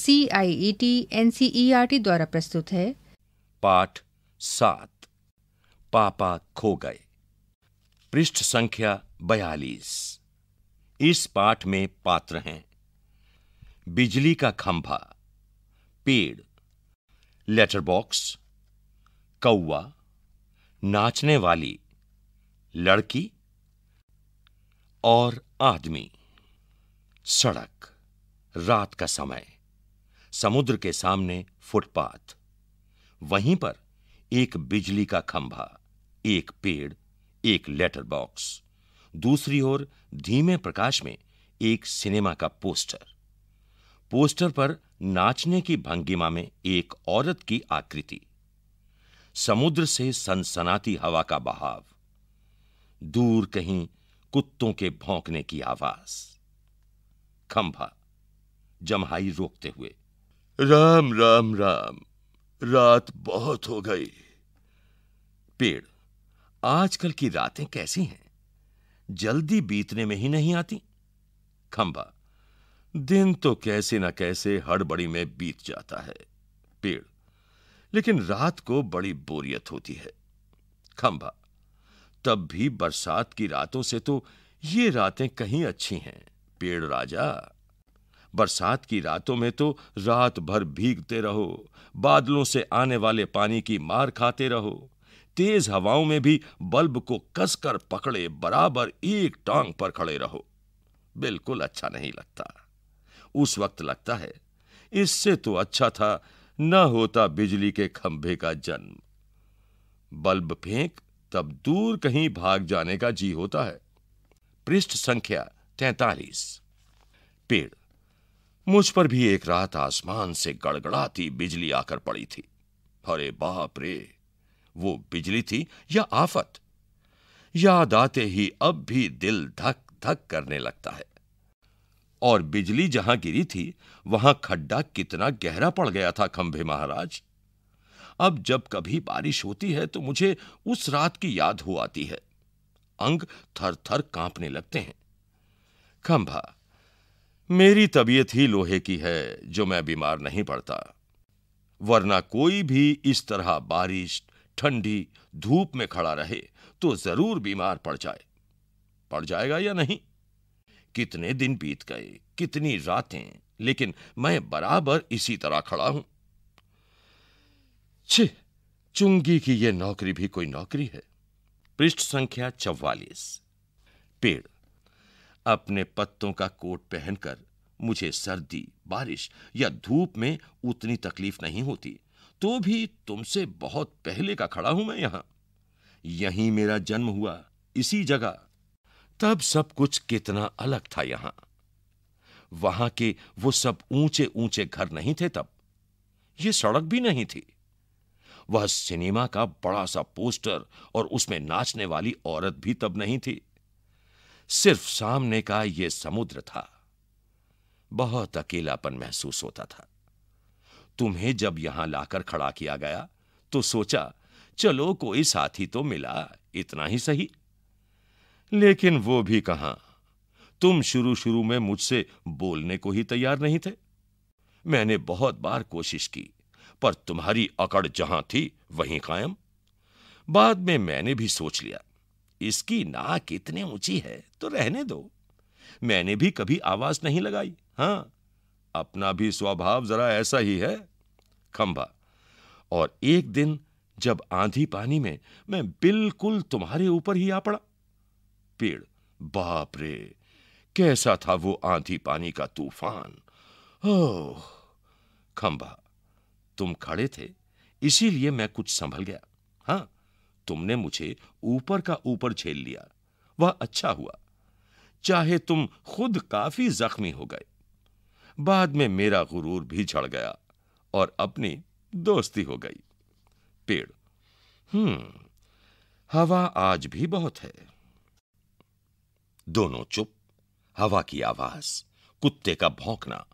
C I E T N C E R T द्वारा प्रस्तुत है पाठ सात पापा खो गए पृष्ठ संख्या बयालीस इस पाठ में पात्र हैं बिजली का खंभा पेड़ लेटर बॉक्स कौआ नाचने वाली लड़की और आदमी सड़क रात का समय समुद्र के सामने फुटपाथ वहीं पर एक बिजली का खंभा एक पेड़ एक लेटर बॉक्स दूसरी ओर धीमे प्रकाश में एक सिनेमा का पोस्टर पोस्टर पर नाचने की भंगिमा में एक औरत की आकृति समुद्र से सनसनाती हवा का बहाव दूर कहीं कुत्तों के भौंकने की आवाज खंभा जमहाई रोकते हुए राम राम राम रात बहुत हो गई पेड़ आजकल की रातें कैसी हैं जल्दी बीतने में ही नहीं आती खंबा दिन तो कैसे ना कैसे हड़बड़ी में बीत जाता है पेड़ लेकिन रात को बड़ी बोरियत होती है खंबा तब भी बरसात की रातों से तो ये रातें कहीं अच्छी हैं पेड़ राजा बरसात की रातों में तो रात भर भीगते रहो बादलों से आने वाले पानी की मार खाते रहो तेज हवाओं में भी बल्ब को कसकर पकड़े बराबर एक टांग पर खड़े रहो बिल्कुल अच्छा नहीं लगता उस वक्त लगता है इससे तो अच्छा था न होता बिजली के खंभे का जन्म बल्ब फेंक तब दूर कहीं भाग जाने का जी होता है पृष्ठ संख्या तैतालीस पेड़ मुझ पर भी एक रात आसमान से गड़गड़ाती बिजली आकर पड़ी थी अरे बाप रे वो बिजली थी या आफत याद आते ही अब भी दिल धक धक करने लगता है और बिजली जहां गिरी थी वहां खड्डा कितना गहरा पड़ गया था खंभे महाराज अब जब कभी बारिश होती है तो मुझे उस रात की याद हो आती है अंग थर थर कांपने लगते हैं खंभा मेरी तबीयत ही लोहे की है जो मैं बीमार नहीं पड़ता वरना कोई भी इस तरह बारिश ठंडी धूप में खड़ा रहे तो जरूर बीमार पड़ जाए पड़ जाएगा या नहीं कितने दिन बीत गए कितनी रातें लेकिन मैं बराबर इसी तरह खड़ा हूं छे चुंगी की यह नौकरी भी कोई नौकरी है पृष्ठ संख्या चौवालीस पेड़ अपने पत्तों का कोट पहनकर मुझे सर्दी बारिश या धूप में उतनी तकलीफ नहीं होती तो भी तुमसे बहुत पहले का खड़ा हूं मैं यहां यहीं मेरा जन्म हुआ इसी जगह तब सब कुछ कितना अलग था यहां वहां के वो सब ऊंचे ऊंचे घर नहीं थे तब ये सड़क भी नहीं थी वह सिनेमा का बड़ा सा पोस्टर और उसमें नाचने वाली औरत भी तब नहीं थी सिर्फ सामने का यह समुद्र था बहुत अकेलापन महसूस होता था तुम्हें जब यहां लाकर खड़ा किया गया तो सोचा चलो कोई साथी तो मिला इतना ही सही लेकिन वो भी कहा तुम शुरू शुरू में मुझसे बोलने को ही तैयार नहीं थे मैंने बहुत बार कोशिश की पर तुम्हारी अकड़ जहां थी वहीं कायम बाद में मैंने भी सोच लिया इसकी नाक इतनी ऊंची है तो रहने दो मैंने भी कभी आवाज नहीं लगाई हां अपना भी स्वभाव जरा ऐसा ही है खंभा और एक दिन जब आंधी पानी में मैं बिल्कुल तुम्हारे ऊपर ही आ पड़ा पेड़ बाप रे कैसा था वो आंधी पानी का तूफान ओह खंबा तुम खड़े थे इसीलिए मैं कुछ संभल गया हाँ तुमने मुझे ऊपर का ऊपर झेल लिया वह अच्छा हुआ चाहे तुम खुद काफी जख्मी हो गए बाद में मेरा गुरूर भी झड़ गया और अपनी दोस्ती हो गई पेड़ हम्म हवा आज भी बहुत है दोनों चुप हवा की आवाज कुत्ते का भौंकना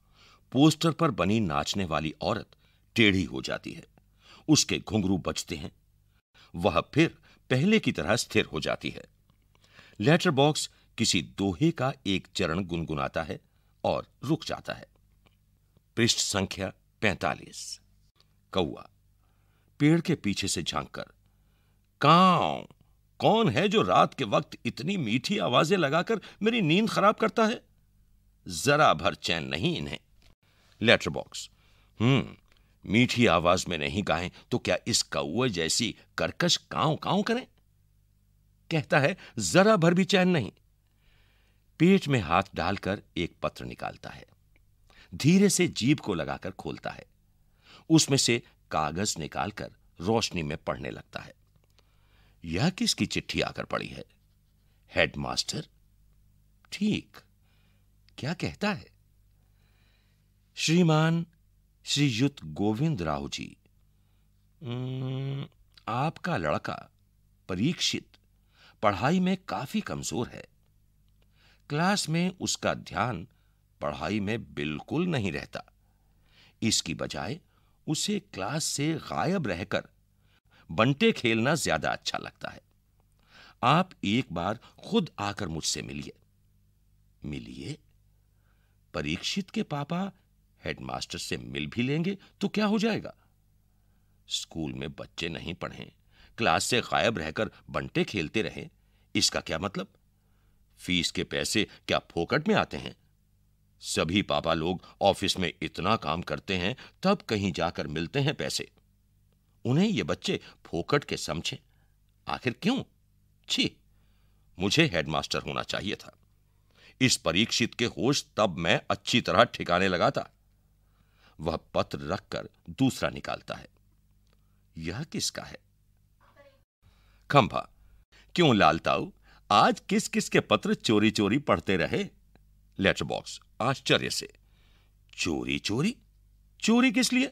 पोस्टर पर बनी नाचने वाली औरत टेढ़ी हो जाती है उसके घुंघरू बचते हैं वह फिर पहले की तरह स्थिर हो जाती है लेटर बॉक्स किसी दोहे का एक चरण गुनगुनाता है और रुक जाता है पृष्ठ संख्या पैतालीस कौआ पेड़ के पीछे से झांक कर कौन है जो रात के वक्त इतनी मीठी आवाजें लगाकर मेरी नींद खराब करता है जरा भर चैन नहीं इन्हें लेटर बॉक्स हम्म मीठी आवाज में नहीं गाएं तो क्या इस कौए जैसी करकश कांव कांव करें कहता है जरा भर भी चैन नहीं पेट में हाथ डालकर एक पत्र निकालता है धीरे से जीप को लगाकर खोलता है उसमें से कागज निकालकर रोशनी में पढ़ने लगता है यह किसकी चिट्ठी आकर पड़ी है हेडमास्टर ठीक क्या कहता है श्रीमान श्रीयुत गोविंद राव जी आपका लड़का परीक्षित पढ़ाई में काफी कमजोर है क्लास में उसका ध्यान पढ़ाई में बिल्कुल नहीं रहता इसकी बजाय उसे क्लास से गायब रहकर बंटे खेलना ज्यादा अच्छा लगता है आप एक बार खुद आकर मुझसे मिलिए मिलिए परीक्षित के पापा हेडमास्टर से मिल भी लेंगे तो क्या हो जाएगा स्कूल में बच्चे नहीं पढ़े क्लास से गायब रहकर बंटे खेलते रहे इसका क्या मतलब फीस के पैसे क्या फोकट में आते हैं सभी पापा लोग ऑफिस में इतना काम करते हैं तब कहीं जाकर मिलते हैं पैसे उन्हें ये बच्चे फोकट के समझे आखिर क्यों छी मुझे हेडमास्टर होना चाहिए था इस परीक्षित के होश तब मैं अच्छी तरह ठिकाने लगा था वह पत्र रखकर दूसरा निकालता है यह किसका है खंभा क्यों लालताऊ आज किस किस के पत्र चोरी चोरी पढ़ते रहे लेटर बॉक्स आश्चर्य से चोरी चोरी चोरी किस लिए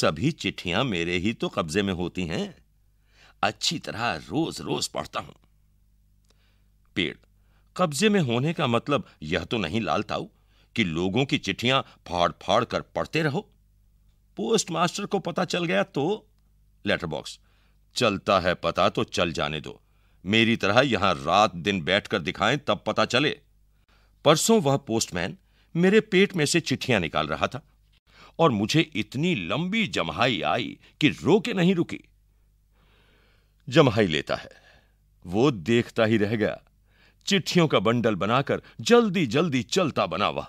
सभी चिट्ठियां मेरे ही तो कब्जे में होती हैं अच्छी तरह रोज रोज पढ़ता हूं पेड़ कब्जे में होने का मतलब यह तो नहीं लालताऊ कि लोगों की चिट्ठियां फाड़ फाड़ कर पढ़ते रहो पोस्टमास्टर को पता चल गया तो लेटर बॉक्स चलता है पता तो चल जाने दो मेरी तरह यहां रात दिन बैठकर दिखाएं तब पता चले परसों वह पोस्टमैन मेरे पेट में से चिट्ठियां निकाल रहा था और मुझे इतनी लंबी जमहाई आई कि रोके नहीं रुकी जमहाई लेता है वो देखता ही रह गया चिट्ठियों का बंडल बनाकर जल्दी जल्दी चलता बना वह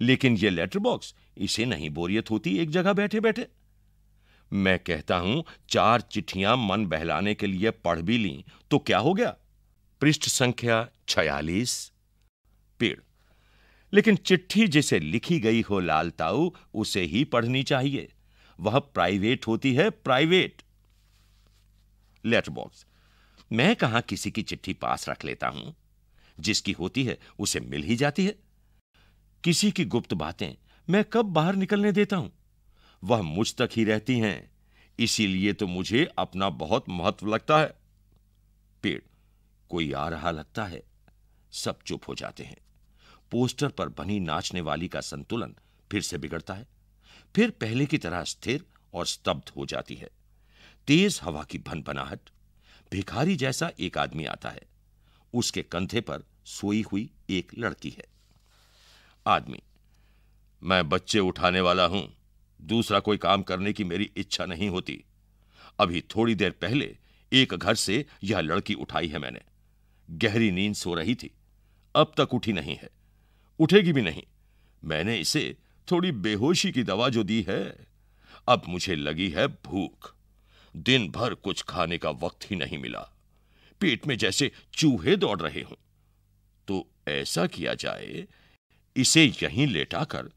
लेकिन यह लेटर बॉक्स इसे नहीं बोरियत होती एक जगह बैठे बैठे मैं कहता हूं चार चिट्ठियां मन बहलाने के लिए पढ़ भी ली तो क्या हो गया पृष्ठ संख्या छयालीस पेड़ लेकिन चिट्ठी जिसे लिखी गई हो लाल ताऊ उसे ही पढ़नी चाहिए वह प्राइवेट होती है प्राइवेट लेटर बॉक्स मैं कहा किसी की चिट्ठी पास रख लेता हूं जिसकी होती है उसे मिल ही जाती है किसी की गुप्त बातें मैं कब बाहर निकलने देता हूं वह मुझ तक ही रहती हैं इसीलिए तो मुझे अपना बहुत महत्व लगता है पेड़ कोई आ रहा लगता है सब चुप हो जाते हैं पोस्टर पर बनी नाचने वाली का संतुलन फिर से बिगड़ता है फिर पहले की तरह स्थिर और स्तब्ध हो जाती है तेज हवा की भनभनाहट भिखारी जैसा एक आदमी आता है उसके कंधे पर सोई हुई एक लड़की है आदमी मैं बच्चे उठाने वाला हूं दूसरा कोई काम करने की मेरी इच्छा नहीं होती अभी थोड़ी देर पहले एक घर से यह लड़की उठाई है मैंने गहरी नींद सो रही थी अब तक उठी नहीं है उठेगी भी नहीं मैंने इसे थोड़ी बेहोशी की दवा जो दी है अब मुझे लगी है भूख दिन भर कुछ खाने का वक्त ही नहीं मिला पेट में जैसे चूहे दौड़ रहे हों तो ऐसा किया जाए इसे यहीं लेटाकर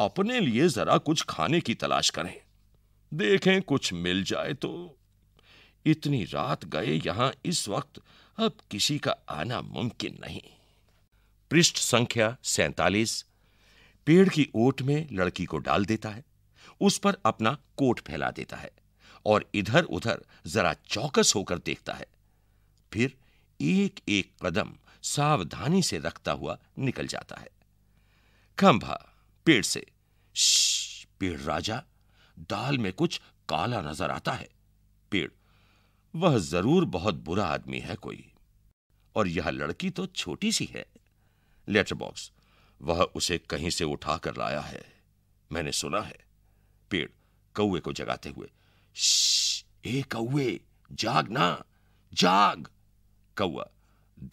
अपने लिए जरा कुछ खाने की तलाश करें देखें कुछ मिल जाए तो इतनी रात गए यहां इस वक्त अब किसी का आना मुमकिन नहीं पृष्ठ संख्या सैतालीस पेड़ की ओट में लड़की को डाल देता है उस पर अपना कोट फैला देता है और इधर उधर जरा चौकस होकर देखता है फिर एक एक कदम सावधानी से रखता हुआ निकल जाता है खंभा पेड़ से पेड़ राजा दाल में कुछ काला नजर आता है पेड़ वह जरूर बहुत बुरा आदमी है कोई और यह लड़की तो छोटी सी है लेटर बॉक्स वह उसे कहीं से उठा कर लाया है मैंने सुना है पेड़ कौए को जगाते हुए ए कौए जाग ना जाग कौआ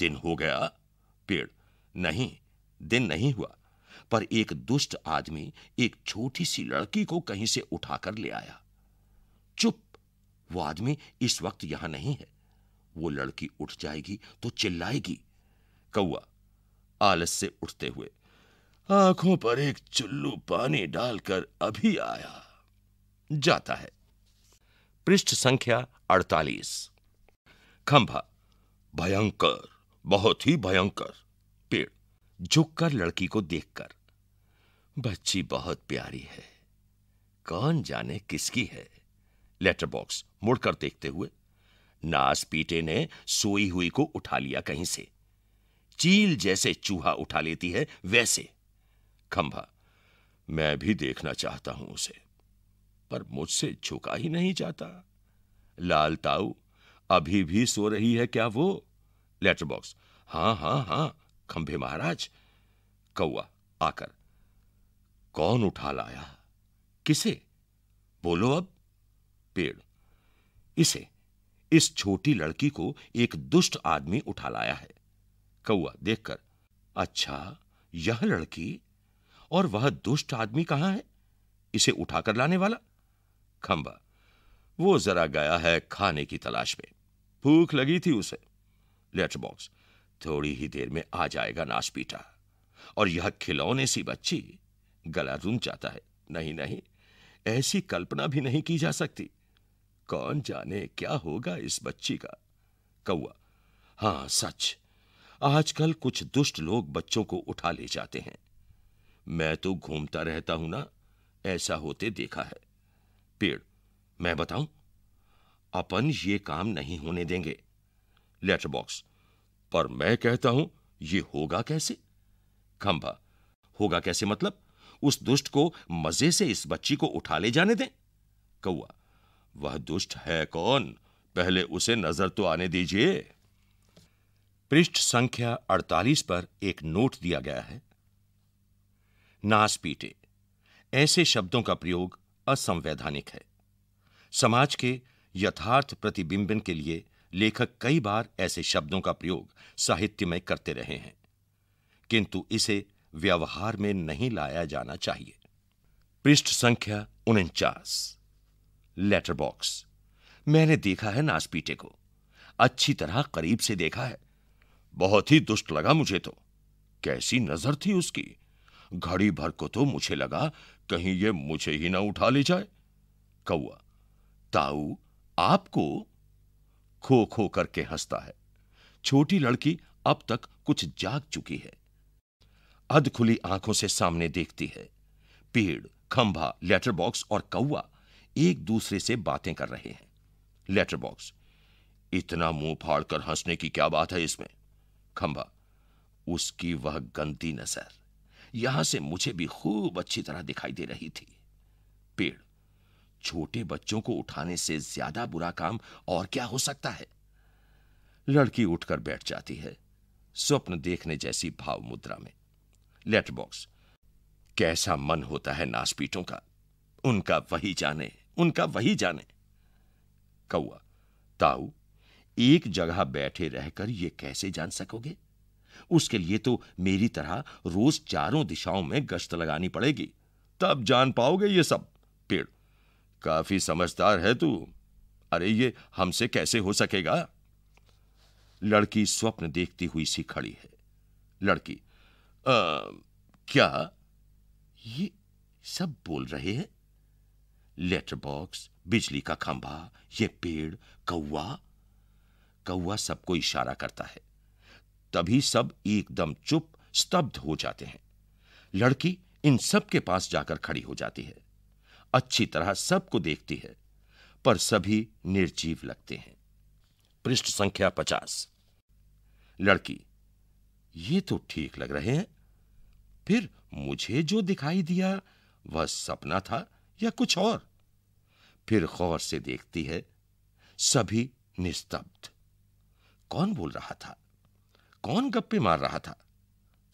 दिन हो गया पेड़ नहीं दिन नहीं हुआ पर एक दुष्ट आदमी एक छोटी सी लड़की को कहीं से उठाकर ले आया चुप वो आदमी इस वक्त यहां नहीं है वो लड़की उठ जाएगी तो चिल्लाएगी कौआ आलस से उठते हुए आंखों पर एक चुल्लू पानी डालकर अभी आया जाता है पृष्ठ संख्या 48 खंभा भयंकर बहुत ही भयंकर झुककर लड़की को देखकर बच्ची बहुत प्यारी है कौन जाने किसकी है लेटर बॉक्स मुड़कर देखते हुए नास पीटे ने सोई हुई को उठा लिया कहीं से चील जैसे चूहा उठा लेती है वैसे खंभा मैं भी देखना चाहता हूं उसे पर मुझसे झुका ही नहीं जाता लाल ताऊ अभी भी सो रही है क्या वो लेटर बॉक्स हां हां हां खंभे महाराज कौआ आकर कौन उठा लाया किसे बोलो अब पेड़ इसे इस छोटी लड़की को एक दुष्ट आदमी उठा लाया है कौआ देखकर अच्छा यह लड़की और वह दुष्ट आदमी कहां है इसे उठाकर लाने वाला खंबा वो जरा गया है खाने की तलाश में भूख लगी थी उसे लेटर बॉक्स थोड़ी ही देर में आ जाएगा नाशपीटा और यह खिलौने सी बच्ची गला रुन जाता है नहीं नहीं ऐसी कल्पना भी नहीं की जा सकती कौन जाने क्या होगा इस बच्ची का कौआ हाँ सच आजकल कुछ दुष्ट लोग बच्चों को उठा ले जाते हैं मैं तो घूमता रहता हूं ना ऐसा होते देखा है पेड़ मैं बताऊं अपन ये काम नहीं होने देंगे लेटर बॉक्स और मैं कहता हूं यह होगा कैसे खंभा होगा कैसे मतलब उस दुष्ट को मजे से इस बच्ची को उठा ले जाने दें कौआ वह दुष्ट है कौन पहले उसे नजर तो आने दीजिए पृष्ठ संख्या 48 पर एक नोट दिया गया है नास पीटे ऐसे शब्दों का प्रयोग असंवैधानिक है समाज के यथार्थ प्रतिबिंबन के लिए लेखक कई बार ऐसे शब्दों का प्रयोग साहित्य में करते रहे हैं किंतु इसे व्यवहार में नहीं लाया जाना चाहिए पृष्ठ संख्या उनचास लेटर बॉक्स मैंने देखा है नासपीटे को अच्छी तरह करीब से देखा है बहुत ही दुष्ट लगा मुझे तो कैसी नजर थी उसकी घड़ी भर को तो मुझे लगा कहीं ये मुझे ही ना उठा ले जाए कौआ ताऊ आपको खो खो करके हंसता है छोटी लड़की अब तक कुछ जाग चुकी है अध खुली आंखों से सामने देखती है पेड़ खंभा लेटर बॉक्स और कौआ एक दूसरे से बातें कर रहे हैं लेटर बॉक्स इतना मुंह फाड़कर हंसने की क्या बात है इसमें खंभा उसकी वह गंदी नजर यहां से मुझे भी खूब अच्छी तरह दिखाई दे रही थी पेड़ छोटे बच्चों को उठाने से ज्यादा बुरा काम और क्या हो सकता है लड़की उठकर बैठ जाती है स्वप्न देखने जैसी भाव मुद्रा में लेट बॉक्स कैसा मन होता है नासपीटों का उनका वही जाने उनका वही जाने कौआ ताऊ एक जगह बैठे रहकर यह कैसे जान सकोगे उसके लिए तो मेरी तरह रोज चारों दिशाओं में गश्त लगानी पड़ेगी तब जान पाओगे ये सब पेड़ काफी समझदार है तू अरे ये हमसे कैसे हो सकेगा लड़की स्वप्न देखती हुई सी खड़ी है लड़की आ, क्या ये सब बोल रहे हैं लेटर बॉक्स बिजली का खंभा ये पेड़ कौआ कौआ सबको इशारा करता है तभी सब एकदम चुप स्तब्ध हो जाते हैं लड़की इन सब के पास जाकर खड़ी हो जाती है अच्छी तरह सबको देखती है पर सभी निर्जीव लगते हैं पृष्ठ संख्या पचास लड़की ये तो ठीक लग रहे हैं फिर मुझे जो दिखाई दिया वह सपना था या कुछ और फिर गौर से देखती है सभी निस्तब्ध कौन बोल रहा था कौन गप्पे मार रहा था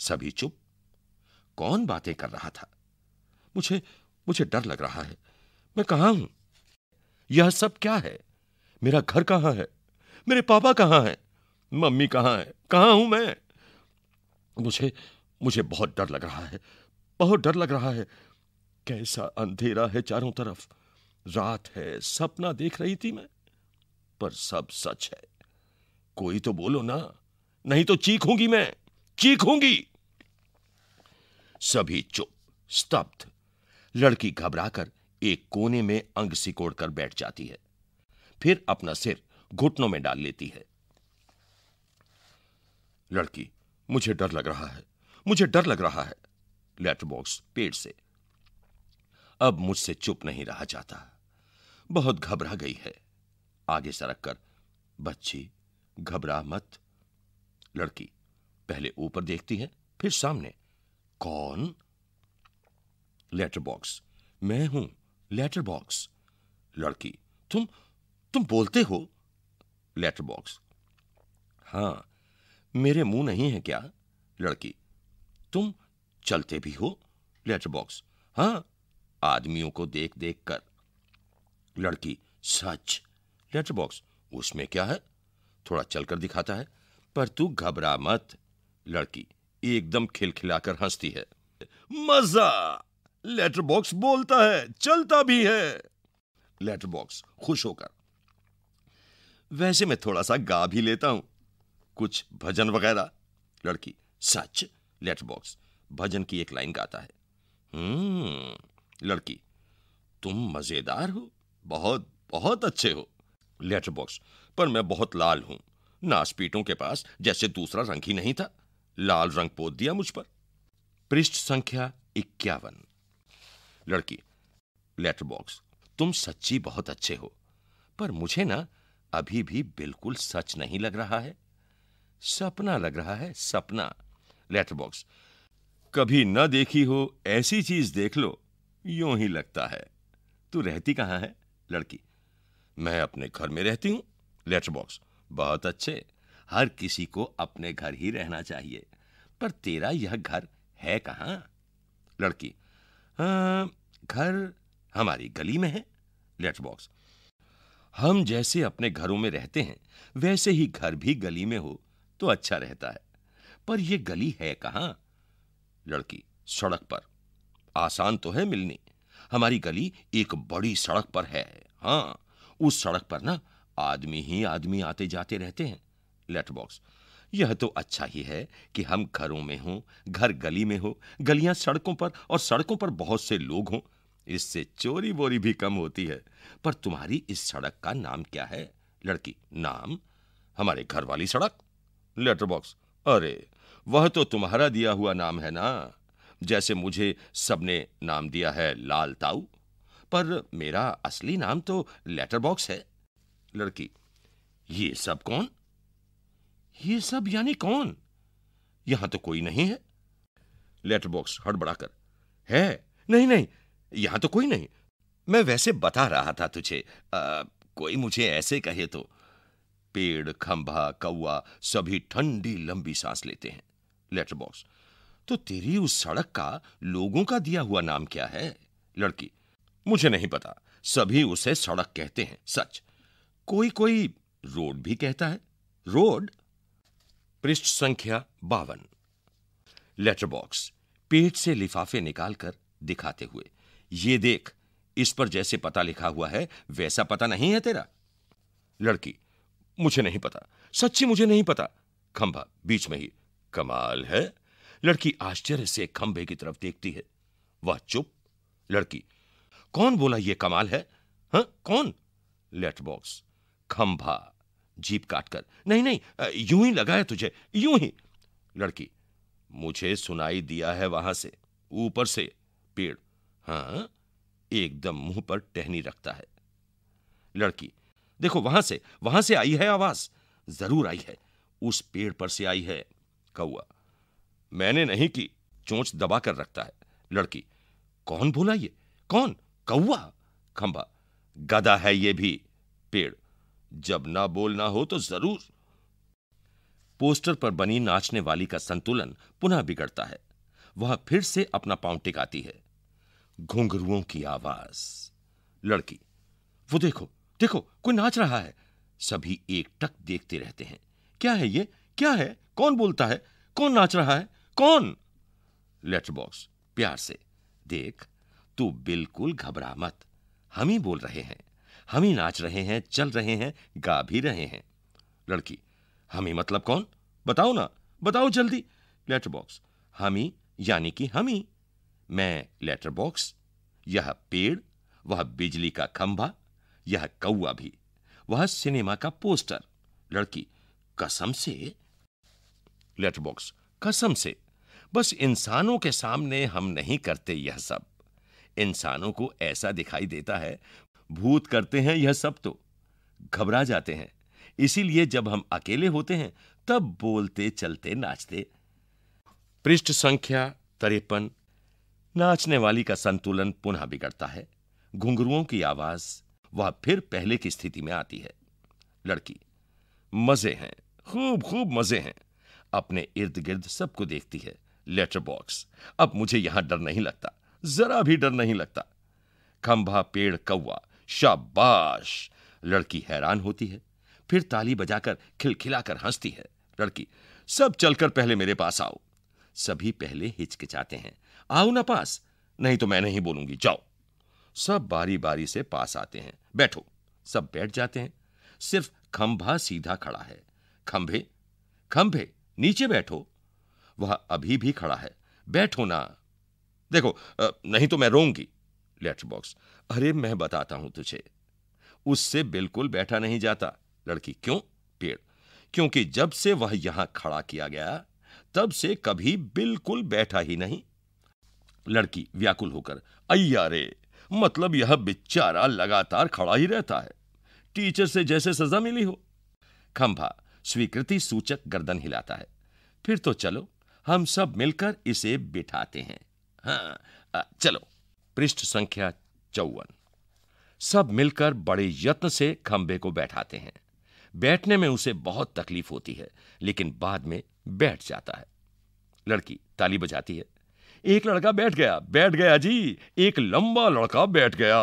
सभी चुप कौन बातें कर रहा था मुझे मुझे डर लग रहा है मैं कहा हूं यह सब क्या है मेरा घर कहां है मेरे पापा कहां हैं मम्मी कहां है कहां हूं मैं मुझे मुझे बहुत डर लग रहा है बहुत डर लग रहा है कैसा अंधेरा है चारों तरफ रात है सपना देख रही थी मैं पर सब सच है कोई तो बोलो ना नहीं तो चीखूंगी मैं चीखूंगी सभी चुप स्तब्ध लड़की घबराकर एक कोने में अंग सिकोड़ कर बैठ जाती है फिर अपना सिर घुटनों में डाल लेती है लड़की मुझे डर लग रहा है मुझे डर लग रहा है लेटर बॉक्स पेड़ से अब मुझसे चुप नहीं रहा जाता बहुत घबरा गई है आगे सरक कर बच्ची घबरा मत लड़की पहले ऊपर देखती है फिर सामने कौन लेटर बॉक्स मैं हूं लेटर बॉक्स लड़की तुम तुम बोलते हो लेटर बॉक्स हां मेरे मुंह नहीं है क्या लड़की तुम चलते भी हो लेटर बॉक्स हां आदमियों को देख देख कर लड़की सच लेटर बॉक्स उसमें क्या है थोड़ा चलकर दिखाता है पर तू घबरा मत लड़की एकदम खिलखिलाकर हंसती है मजा लेटर बॉक्स बोलता है चलता भी है लेटर बॉक्स खुश होकर वैसे मैं थोड़ा सा गा भी लेता हूं कुछ भजन वगैरह लड़की सच लेटर बॉक्स भजन की एक लाइन गाता है हम्म, लड़की तुम मजेदार हो बहुत बहुत अच्छे हो लेटर बॉक्स पर मैं बहुत लाल हूं नासपीटों के पास जैसे दूसरा रंग ही नहीं था लाल रंग पोत दिया मुझ पर पृष्ठ संख्या इक्यावन लड़की लेटर बॉक्स तुम सच्ची बहुत अच्छे हो पर मुझे ना अभी भी बिल्कुल सच नहीं लग रहा है सपना लग रहा है सपना लेटर बॉक्स कभी न देखी हो ऐसी चीज देख लो यूं ही लगता है तू रहती कहां है लड़की मैं अपने घर में रहती हूं लेटर बॉक्स बहुत अच्छे हर किसी को अपने घर ही रहना चाहिए पर तेरा यह घर है कहां लड़की आ, घर हमारी गली में है लेटर बॉक्स हम जैसे अपने घरों में रहते हैं वैसे ही घर भी गली में हो तो अच्छा रहता है पर यह गली है कहां लड़की सड़क पर आसान तो है मिलनी हमारी गली एक बड़ी सड़क पर है हां उस सड़क पर ना आदमी ही आदमी आते जाते रहते हैं लेटर बॉक्स यह तो अच्छा ही है कि हम घरों में हों घर गली में हो गलियां सड़कों पर और सड़कों पर बहुत से लोग हों इससे चोरी बोरी भी कम होती है पर तुम्हारी इस सड़क का नाम क्या है लड़की नाम हमारे घर वाली सड़क लेटर बॉक्स अरे वह तो तुम्हारा दिया हुआ नाम है ना जैसे मुझे सबने नाम दिया है लाल ताऊ पर मेरा असली नाम तो लेटर बॉक्स है लड़की ये सब कौन ये सब यानी कौन यहां तो कोई नहीं है लेटर बॉक्स हड़बड़ाकर है नहीं नहीं यहां तो कोई नहीं मैं वैसे बता रहा था तुझे आ, कोई मुझे ऐसे कहे तो पेड़ खंभा कौआ सभी ठंडी लंबी सांस लेते हैं लेटर बॉक्स तो तेरी उस सड़क का लोगों का दिया हुआ नाम क्या है लड़की मुझे नहीं पता सभी उसे सड़क कहते हैं सच कोई कोई रोड भी कहता है रोड पृष्ठ संख्या बावन लेटर बॉक्स पेट से लिफाफे निकालकर दिखाते हुए ये देख इस पर जैसे पता लिखा हुआ है वैसा पता नहीं है तेरा लड़की मुझे नहीं पता सच्ची मुझे नहीं पता खंभा बीच में ही कमाल है लड़की आश्चर्य से खंभे की तरफ देखती है वह चुप लड़की कौन बोला यह कमाल है हा? कौन लेट बॉक्स खंभा जीप काटकर नहीं नहीं यूं ही लगा है तुझे यूं ही लड़की मुझे सुनाई दिया है वहां से ऊपर से पेड़ हाँ एकदम मुंह पर टहनी रखता है लड़की देखो वहां से वहां से आई है आवाज जरूर आई है उस पेड़ पर से आई है कौआ मैंने नहीं की चोंच दबा कर रखता है लड़की कौन बोला ये कौन कौआ खंबा गदा है ये भी पेड़ जब ना बोलना हो तो जरूर पोस्टर पर बनी नाचने वाली का संतुलन पुनः बिगड़ता है वह फिर से अपना पांव टिकाती है घुंघरुओं की आवाज लड़की वो देखो देखो कोई नाच रहा है सभी एक टक देखते रहते हैं क्या है ये क्या है कौन बोलता है कौन नाच रहा है कौन लेटर बॉक्स प्यार से देख तू बिल्कुल घबरा मत हम ही बोल रहे हैं हम ही नाच रहे हैं चल रहे हैं गा भी रहे हैं लड़की हम ही मतलब कौन बताओ ना बताओ जल्दी लेटर बॉक्स हम ही यानी कि हम ही मैं लेटर बॉक्स यह पेड़ वह बिजली का खंभा यह कौआ भी वह सिनेमा का पोस्टर लड़की कसम से लेटर बॉक्स कसम से बस इंसानों के सामने हम नहीं करते यह सब इंसानों को ऐसा दिखाई देता है भूत करते हैं यह सब तो घबरा जाते हैं इसीलिए जब हम अकेले होते हैं तब बोलते चलते नाचते पृष्ठ संख्या तरेपन नाचने वाली का संतुलन पुनः बिगड़ता है घुंघरुओं की आवाज वह फिर पहले की स्थिति में आती है लड़की मजे हैं खूब खूब मजे हैं अपने इर्द गिर्द सबको देखती है लेटर बॉक्स अब मुझे यहां डर नहीं लगता जरा भी डर नहीं लगता खंभा पेड़ कौवा शाबाश लड़की हैरान होती है फिर ताली बजाकर खिलखिलाकर हंसती है लड़की सब चलकर पहले मेरे पास आओ सभी पहले हिचकिचाते हैं आओ ना पास नहीं तो मैं नहीं बोलूंगी जाओ सब बारी बारी से पास आते हैं बैठो सब बैठ जाते हैं सिर्फ खंभा सीधा खड़ा है खंभे खंभे नीचे बैठो वह अभी भी खड़ा है बैठो ना देखो नहीं तो मैं रोऊंगी लेटर बॉक्स अरे मैं बताता हूं तुझे उससे बिल्कुल बैठा नहीं जाता लड़की क्यों पेड़ क्योंकि जब से वह यहां खड़ा किया गया तब से कभी बिल्कुल बैठा ही नहीं लड़की व्याकुल होकर अय्या रे मतलब यह बेचारा लगातार खड़ा ही रहता है टीचर से जैसे सजा मिली हो खंभा स्वीकृति सूचक गर्दन हिलाता है फिर तो चलो हम सब मिलकर इसे बिठाते हैं हाँ चलो पृष्ठ संख्या चौवन सब मिलकर बड़े यत्न से खंबे को बैठाते हैं बैठने में उसे बहुत तकलीफ होती है लेकिन बाद में बैठ जाता है लड़की ताली बजाती है एक लड़का बैठ गया बैठ गया जी एक लंबा लड़का बैठ गया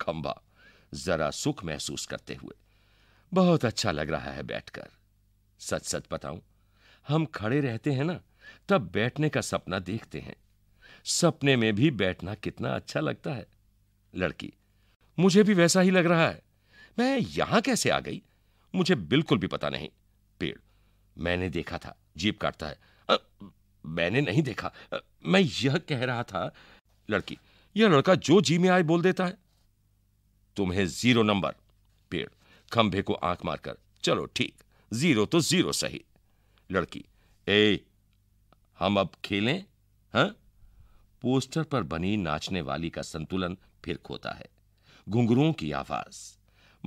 खंबा जरा सुख महसूस करते हुए बहुत अच्छा लग रहा है बैठकर सच सच बताऊं हम खड़े रहते हैं ना तब बैठने का सपना देखते हैं सपने में भी बैठना कितना अच्छा लगता है लड़की मुझे भी वैसा ही लग रहा है मैं यहां कैसे आ गई मुझे बिल्कुल भी पता नहीं पेड़ मैंने देखा था जीप काटता है आ, मैंने नहीं देखा आ, मैं यह कह रहा था लड़की यह लड़का जो जी में आए बोल देता है तुम्हें जीरो नंबर पेड़ खंभे को आंख मारकर चलो ठीक जीरो तो जीरो सही लड़की ए हम अब खेलें हाँ पोस्टर पर बनी नाचने वाली का संतुलन फिर खोता है घुंघरुओं की आवाज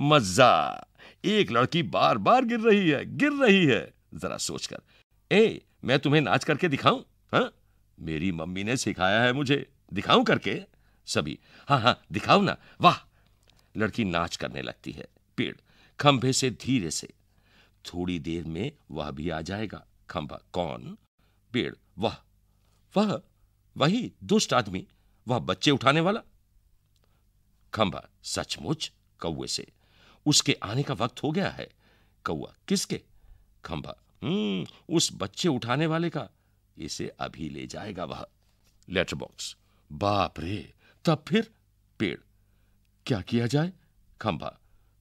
मजा एक लड़की बार बार गिर रही है गिर रही है जरा सोचकर ए मैं तुम्हें नाच करके दिखाऊं हाँ मेरी मम्मी ने सिखाया है मुझे दिखाऊं करके सभी हाँ हाँ दिखाओ ना वाह लड़की नाच करने लगती है पेड़ खंभे से धीरे से थोड़ी देर में वह भी आ जाएगा खंभा कौन पेड़ वह वह वही दुष्ट आदमी वह बच्चे उठाने वाला खंबा सचमुच कौए से उसके आने का वक्त हो गया है कौआ किसके खंबा हम्म उस बच्चे उठाने वाले का इसे अभी ले जाएगा वह लेटर बॉक्स बाप रे तब फिर पेड़ क्या किया जाए खंबा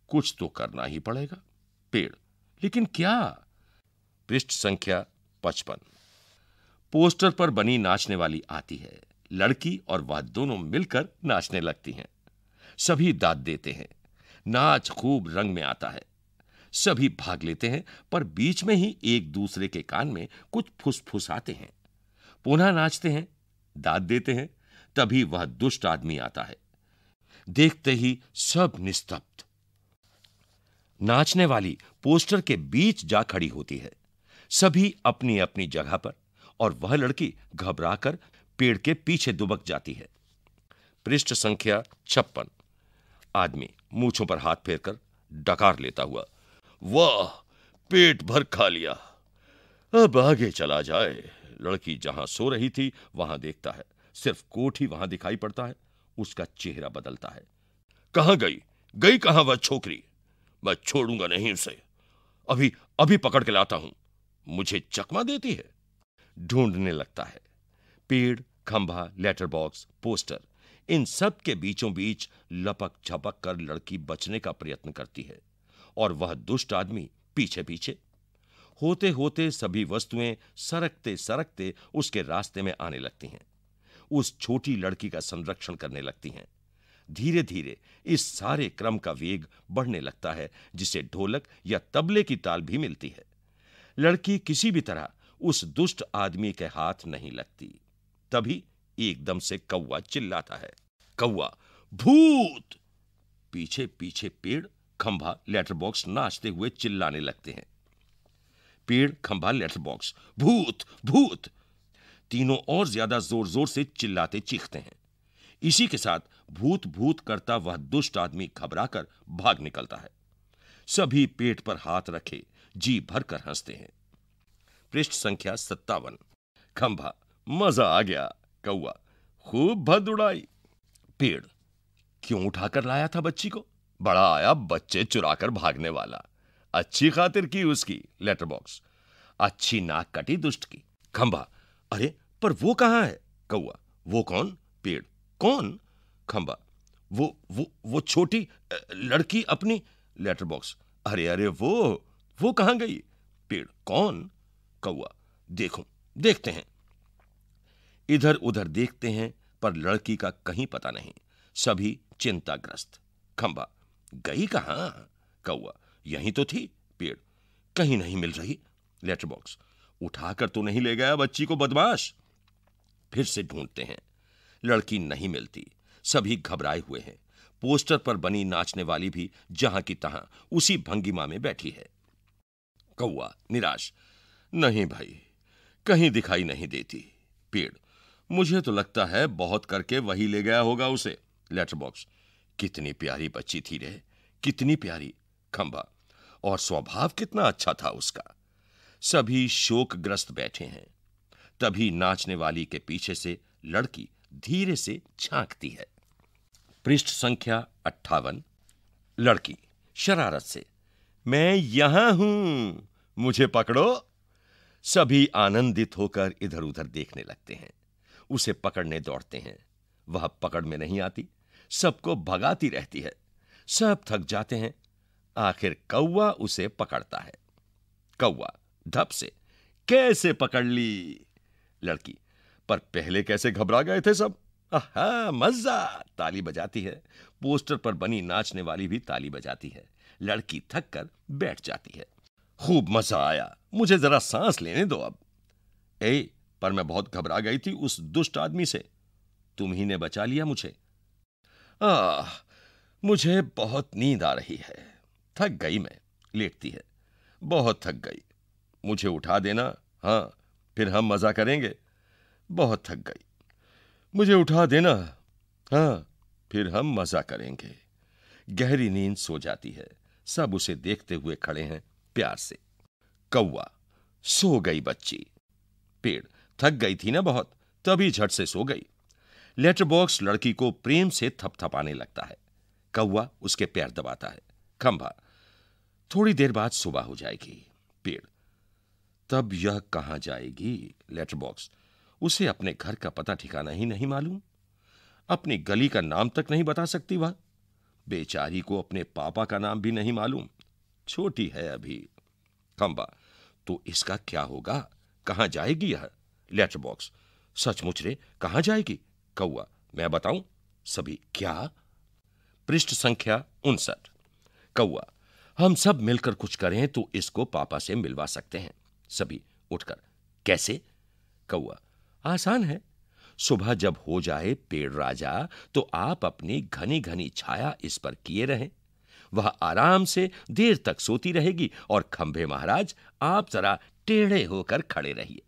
कुछ तो करना ही पड़ेगा पेड़ लेकिन क्या पृष्ठ संख्या पचपन पोस्टर पर बनी नाचने वाली आती है लड़की और वह दोनों मिलकर नाचने लगती हैं सभी दाद देते हैं नाच खूब रंग में आता है सभी भाग लेते हैं पर बीच में ही एक दूसरे के कान में कुछ आते हैं पुनः नाचते हैं दाद देते हैं तभी वह दुष्ट आदमी आता है देखते ही सब निस्तब्ध नाचने वाली पोस्टर के बीच जा खड़ी होती है सभी अपनी अपनी जगह पर और वह लड़की घबराकर पेड़ के पीछे दुबक जाती है पृष्ठ संख्या छप्पन आदमी मूछों पर हाथ फेर कर डकार लेता हुआ वाह पेट भर खा लिया अब आगे चला जाए लड़की जहां सो रही थी वहां देखता है सिर्फ कोट ही वहां दिखाई पड़ता है उसका चेहरा बदलता है कहां गई गई कहां वह छोकरी मैं छोड़ूंगा नहीं उसे अभी अभी पकड़ के लाता हूं मुझे चकमा देती है ढूंढने लगता है पेड़ खंभा लेटर बॉक्स पोस्टर इन सब के बीचों बीच लपक झपक कर लड़की बचने का प्रयत्न करती है और वह दुष्ट आदमी पीछे पीछे होते होते सभी वस्तुएं सरकते सरकते उसके रास्ते में आने लगती हैं उस छोटी लड़की का संरक्षण करने लगती हैं धीरे धीरे इस सारे क्रम का वेग बढ़ने लगता है जिसे ढोलक या तबले की ताल भी मिलती है लड़की किसी भी तरह उस दुष्ट आदमी के हाथ नहीं लगती तभी एकदम से कौआ चिल्लाता है कौआ भूत पीछे पीछे पेड़ खंभा लेटर बॉक्स नाचते हुए चिल्लाने लगते हैं पेड़ खंभा लेटर बॉक्स भूत भूत तीनों और ज्यादा जोर जोर से चिल्लाते चीखते हैं इसी के साथ भूत भूत करता वह दुष्ट आदमी घबराकर भाग निकलता है सभी पेट पर हाथ रखे जी भरकर हंसते हैं पृष्ठ संख्या सत्तावन खंभा मजा आ गया कौआ खूब भद उड़ाई पेड़ क्यों उठाकर लाया था बच्ची को बड़ा आया बच्चे चुराकर भागने वाला अच्छी खातिर की उसकी लेटर बॉक्स अच्छी नाक कटी दुष्ट की खंभा अरे पर वो कहा है कौआ वो कौन पेड़ कौन खंभा वो वो वो छोटी लड़की अपनी लेटर बॉक्स अरे अरे वो वो कहां गई पेड़ कौन कौआ देखो देखते हैं इधर उधर देखते हैं पर लड़की का कहीं पता नहीं सभी चिंताग्रस्त खंबा गई कहा कौआ यही तो थी पेड़ कहीं नहीं मिल रही लेटर बॉक्स उठाकर तो नहीं ले गया बच्ची को बदमाश फिर से ढूंढते हैं लड़की नहीं मिलती सभी घबराए हुए हैं पोस्टर पर बनी नाचने वाली भी जहां की तहां उसी भंगिमा में बैठी है कौआ निराश नहीं भाई कहीं दिखाई नहीं देती पेड़ मुझे तो लगता है बहुत करके वही ले गया होगा उसे लेटर बॉक्स कितनी प्यारी बच्ची थी रे कितनी प्यारी खंबा और स्वभाव कितना अच्छा था उसका सभी शोकग्रस्त बैठे हैं तभी नाचने वाली के पीछे से लड़की धीरे से झांकती है पृष्ठ संख्या अट्ठावन लड़की शरारत से मैं यहां हूं मुझे पकड़ो सभी आनंदित होकर इधर उधर देखने लगते हैं उसे पकड़ने दौड़ते हैं वह पकड़ में नहीं आती सबको भगाती रहती है सब थक जाते हैं आखिर कौआ उसे पकड़ता है कौआ धप से कैसे पकड़ ली लड़की पर पहले कैसे घबरा गए थे सब आहा मजा ताली बजाती है पोस्टर पर बनी नाचने वाली भी ताली बजाती है लड़की थक कर बैठ जाती है खूब मजा आया मुझे जरा सांस लेने दो अब ए पर मैं बहुत घबरा गई थी उस दुष्ट आदमी से तुम ही ने बचा लिया मुझे आह मुझे बहुत नींद आ रही है थक गई मैं लेटती है बहुत थक गई मुझे उठा देना हाँ फिर हम मजा करेंगे बहुत थक गई मुझे उठा देना हाँ फिर हम मजा करेंगे गहरी नींद सो जाती है सब उसे देखते हुए खड़े हैं प्यार से कौआ सो गई बच्ची पेड़ थक गई थी ना बहुत तभी झट से सो गई लेटर बॉक्स लड़की को प्रेम से थपथपाने लगता है कौआ उसके पैर दबाता है खंभा थोड़ी देर बाद सुबह हो जाएगी पेड़ तब यह कहां जाएगी लेटर बॉक्स उसे अपने घर का पता ठिकाना ही नहीं मालूम अपनी गली का नाम तक नहीं बता सकती वह बेचारी को अपने पापा का नाम भी नहीं मालूम छोटी है अभी खंबा तो इसका क्या होगा कहां जाएगी यह लेटर बॉक्स सचमुच रे कहाँ जाएगी कौआ मैं बताऊं सभी क्या पृष्ठ संख्या उनसठ कौआ हम सब मिलकर कुछ करें तो इसको पापा से मिलवा सकते हैं सभी उठकर कैसे कौआ आसान है सुबह जब हो जाए पेड़ राजा तो आप अपनी घनी घनी छाया इस पर किए रहें वह आराम से देर तक सोती रहेगी और खंभे महाराज आप जरा टेढ़े होकर खड़े रहिए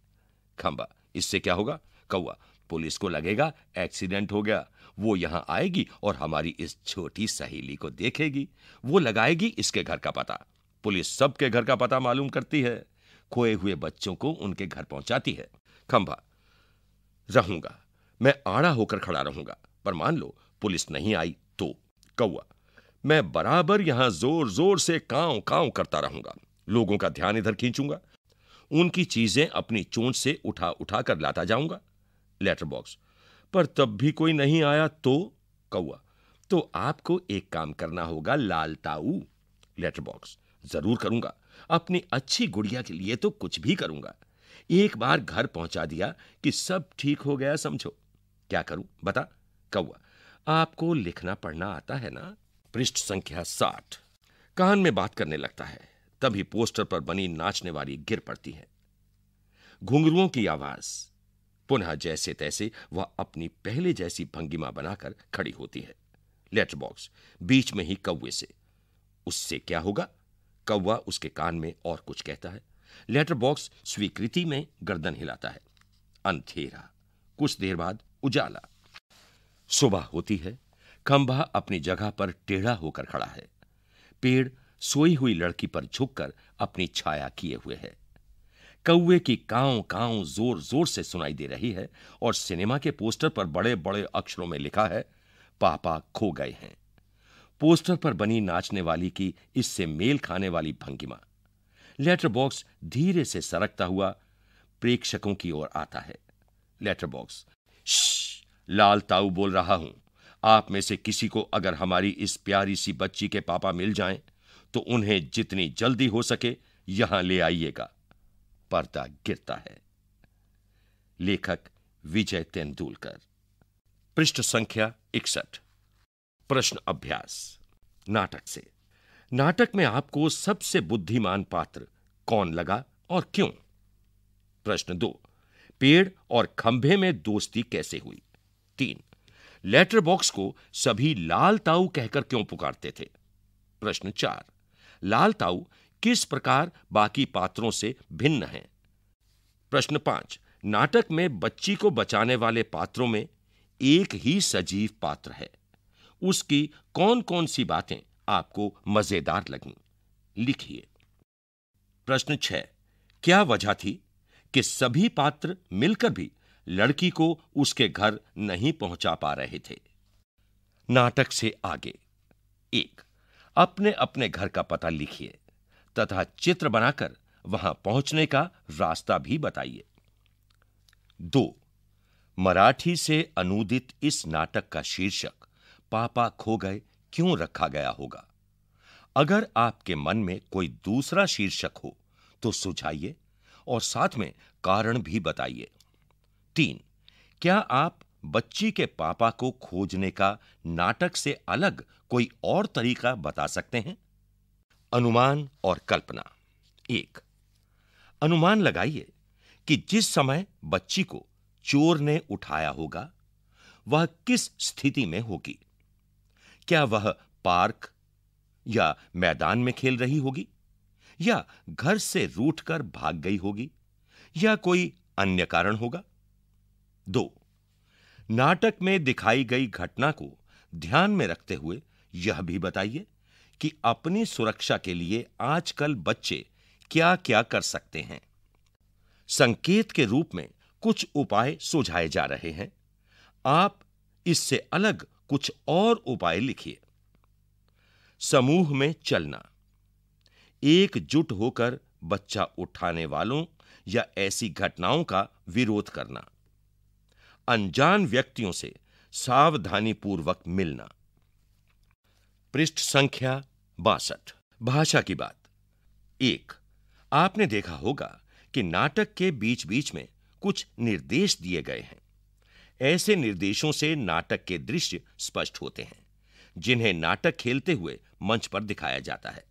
खंबा इससे क्या होगा कौआ पुलिस को लगेगा एक्सीडेंट हो गया वो यहां आएगी और हमारी इस छोटी सहेली को देखेगी वो लगाएगी इसके घर का पता पुलिस सबके घर का पता मालूम करती है खोए हुए बच्चों को उनके घर पहुंचाती है खंबा रहूंगा मैं आड़ा होकर खड़ा रहूंगा पर मान लो पुलिस नहीं आई तो कौआ मैं बराबर यहां जोर जोर से कांव कांव करता रहूंगा लोगों का ध्यान इधर खींचूंगा उनकी चीजें अपनी चोंच से उठा उठा कर लाता जाऊंगा लेटर बॉक्स पर तब भी कोई नहीं आया तो कौआ तो आपको एक काम करना होगा लाल ताऊ लेटर बॉक्स जरूर करूंगा अपनी अच्छी गुड़िया के लिए तो कुछ भी करूंगा एक बार घर पहुंचा दिया कि सब ठीक हो गया समझो क्या करूं बता कौआ आपको लिखना पढ़ना आता है ना पृष्ठ संख्या साठ कान में बात करने लगता है तभी पोस्टर पर बनी नाचने वाली गिर पड़ती है घुंघरुओं की आवाज पुनः जैसे तैसे वह अपनी पहले जैसी भंगिमा बनाकर खड़ी होती है लेटर बॉक्स बीच में ही कौवे से उससे क्या होगा कौवा उसके कान में और कुछ कहता है लेटर बॉक्स स्वीकृति में गर्दन हिलाता है अंधेरा कुछ देर बाद उजाला सुबह होती है खंभा अपनी जगह पर टेढ़ा होकर खड़ा है पेड़ सोई हुई लड़की पर झुककर अपनी छाया किए हुए है कौए की काव काव जोर जोर से सुनाई दे रही है और सिनेमा के पोस्टर पर बड़े बड़े अक्षरों में लिखा है पापा खो गए हैं पोस्टर पर बनी नाचने वाली की इससे मेल खाने वाली भंगिमा लेटर बॉक्स धीरे से सरकता हुआ प्रेक्षकों की ओर आता है लेटर बॉक्स लाल ताऊ बोल रहा हूं आप में से किसी को अगर हमारी इस प्यारी सी बच्ची के पापा मिल जाएं, तो उन्हें जितनी जल्दी हो सके यहां ले आइएगा पर्दा गिरता है लेखक विजय तेंदुलकर पृष्ठ संख्या इकसठ प्रश्न अभ्यास नाटक से नाटक में आपको सबसे बुद्धिमान पात्र कौन लगा और क्यों प्रश्न दो पेड़ और खंभे में दोस्ती कैसे हुई तीन लेटर बॉक्स को सभी लाल ताऊ कहकर क्यों पुकारते थे प्रश्न चार लाल ताऊ किस प्रकार बाकी पात्रों से भिन्न हैं प्रश्न पांच नाटक में बच्ची को बचाने वाले पात्रों में एक ही सजीव पात्र है उसकी कौन कौन सी बातें आपको मजेदार लगी लिखिए प्रश्न छह क्या वजह थी कि सभी पात्र मिलकर भी लड़की को उसके घर नहीं पहुंचा पा रहे थे नाटक से आगे एक अपने अपने घर का पता लिखिए तथा चित्र बनाकर वहां पहुंचने का रास्ता भी बताइए दो मराठी से अनुदित इस नाटक का शीर्षक पापा खो गए क्यों रखा गया होगा अगर आपके मन में कोई दूसरा शीर्षक हो तो सुझाइए और साथ में कारण भी बताइए तीन क्या आप बच्ची के पापा को खोजने का नाटक से अलग कोई और तरीका बता सकते हैं अनुमान और कल्पना एक अनुमान लगाइए कि जिस समय बच्ची को चोर ने उठाया होगा वह किस स्थिति में होगी क्या वह पार्क या मैदान में खेल रही होगी या घर से रूठकर भाग गई होगी या कोई अन्य कारण होगा दो नाटक में दिखाई गई घटना को ध्यान में रखते हुए यह भी बताइए कि अपनी सुरक्षा के लिए आजकल बच्चे क्या-क्या कर सकते हैं संकेत के रूप में कुछ उपाय सुझाए जा रहे हैं आप इससे अलग कुछ और उपाय लिखिए समूह में चलना एकजुट होकर बच्चा उठाने वालों या ऐसी घटनाओं का विरोध करना अनजान व्यक्तियों से सावधानी पूर्वक मिलना पृष्ठ संख्या बासठ भाषा की बात एक आपने देखा होगा कि नाटक के बीच बीच में कुछ निर्देश दिए गए हैं ऐसे निर्देशों से नाटक के दृश्य स्पष्ट होते हैं जिन्हें नाटक खेलते हुए मंच पर दिखाया जाता है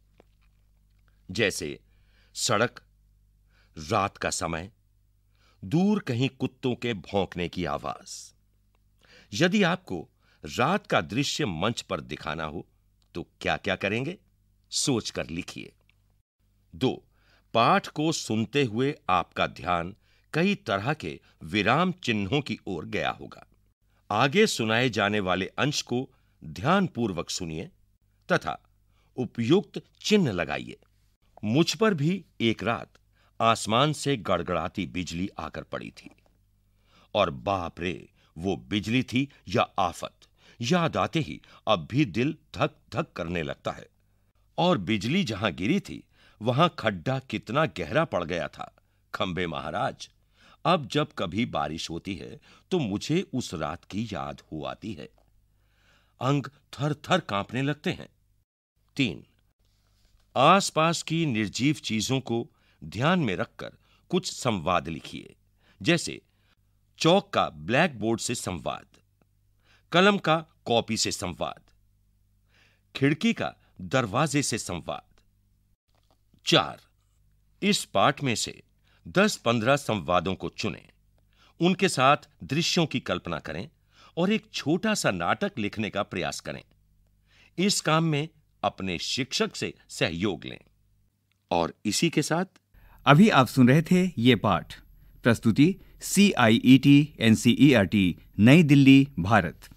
जैसे सड़क रात का समय दूर कहीं कुत्तों के भौंकने की आवाज यदि आपको रात का दृश्य मंच पर दिखाना हो तो क्या क्या करेंगे सोचकर लिखिए दो पाठ को सुनते हुए आपका ध्यान कई तरह के विराम चिन्हों की ओर गया होगा आगे सुनाए जाने वाले अंश को ध्यानपूर्वक सुनिए तथा उपयुक्त चिन्ह लगाइए मुझ पर भी एक रात आसमान से गड़गड़ाती बिजली आकर पड़ी थी और बाप रे वो बिजली थी या आफत याद आते ही अब भी दिल धक धक करने लगता है और बिजली जहां गिरी थी वहां खड्डा कितना गहरा पड़ गया था खंबे महाराज अब जब कभी बारिश होती है तो मुझे उस रात की याद हो आती है अंग थर थर कांपने लगते हैं तीन आसपास की निर्जीव चीजों को ध्यान में रखकर कुछ संवाद लिखिए जैसे चौक का ब्लैक बोर्ड से संवाद कलम का कॉपी से संवाद खिड़की का दरवाजे से संवाद चार इस पाठ में से 10-15 संवादों को चुनें उनके साथ दृश्यों की कल्पना करें और एक छोटा सा नाटक लिखने का प्रयास करें इस काम में अपने शिक्षक से सहयोग लें और इसी के साथ अभी आप सुन रहे थे ये पाठ प्रस्तुति C I E T N C E R T Nai Delhi Bharat